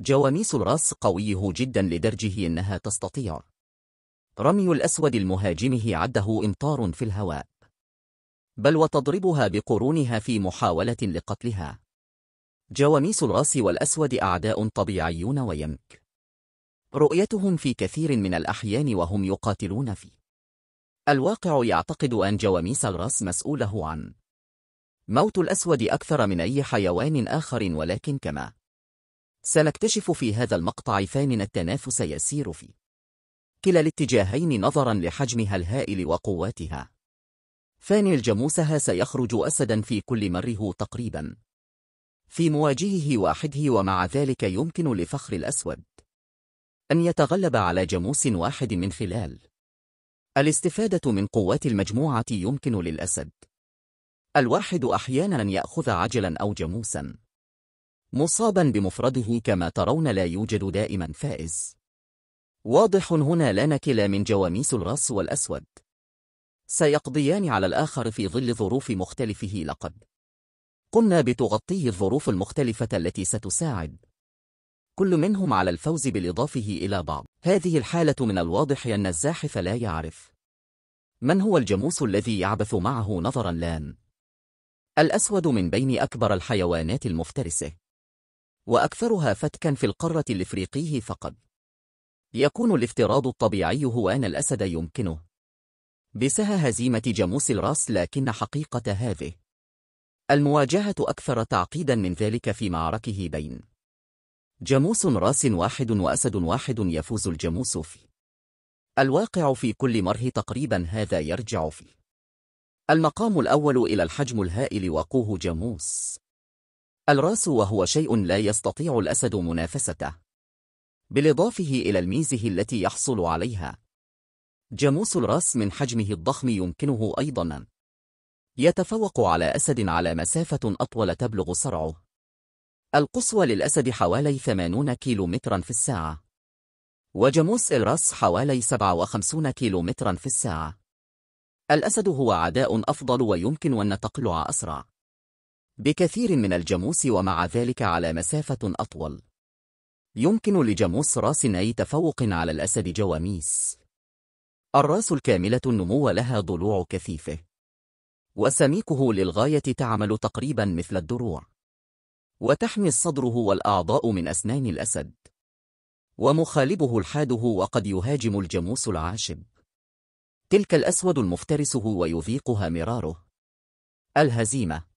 جواميس الراس قويه جدا لدرجه أنها تستطيع رمي الأسود المهاجمه عده إمطار في الهواء بل وتضربها بقرونها في محاولة لقتلها جواميس الراس والأسود أعداء طبيعيون ويمك رؤيتهم في كثير من الأحيان وهم يقاتلون في الواقع يعتقد أن جواميس الراس مسؤوله عن موت الأسود أكثر من أي حيوان آخر ولكن كما سنكتشف في هذا المقطع فامن التنافس يسير في كلا الاتجاهين نظرا لحجمها الهائل وقواتها فان الجاموسها سيخرج أسدا في كل مره تقريبا في مواجهه واحده ومع ذلك يمكن لفخر الأسود أن يتغلب على جاموس واحد من خلال الاستفادة من قوات المجموعة يمكن للأسد الواحد أحيانا أن يأخذ عجلا أو جاموسا مصابا بمفرده كما ترون لا يوجد دائما فائز واضح هنا لا نكلا من جواميس الرأس والأسود سيقضيان على الآخر في ظل ظروف مختلفه لقد قمنا بتغطيه الظروف المختلفة التي ستساعد كل منهم على الفوز بالإضافه إلى بعض هذه الحالة من الواضح أن الزاحف لا يعرف من هو الجاموس الذي يعبث معه نظرا لان الأسود من بين أكبر الحيوانات المفترسة وأكثرها فتكا في القارة الإفريقيه فقط يكون الافتراض الطبيعي هو أن الأسد يمكنه بسها هزيمة جاموس الراس لكن حقيقة هذه المواجهة أكثر تعقيدا من ذلك في معركه بين جاموس راس واحد وأسد واحد يفوز الجاموس في الواقع في كل مره تقريبا هذا يرجع في المقام الأول إلى الحجم الهائل وقوه جاموس الرأس وهو شيء لا يستطيع الأسد منافسته بالإضافة إلى الميزه التي يحصل عليها جاموس الرأس من حجمه الضخم يمكنه أيضا يتفوق على أسد على مسافة أطول تبلغ سرعه القصوى للأسد حوالي 80 مترا في الساعة وجاموس الرأس حوالي 57 مترا في الساعة الأسد هو عداء أفضل ويمكن أن تقلع أسرع بكثير من الجاموس ومع ذلك على مسافة أطول يمكن لجاموس أي تفوق على الأسد جواميس الراس الكاملة النمو لها ضلوع كثيفة وسميكه للغاية تعمل تقريبا مثل الدروع وتحمي صدره والأعضاء من أسنان الأسد ومخالبه الحاده وقد يهاجم الجاموس العاشب تلك الأسود المفترس هو ويذيقها مراره الهزيمة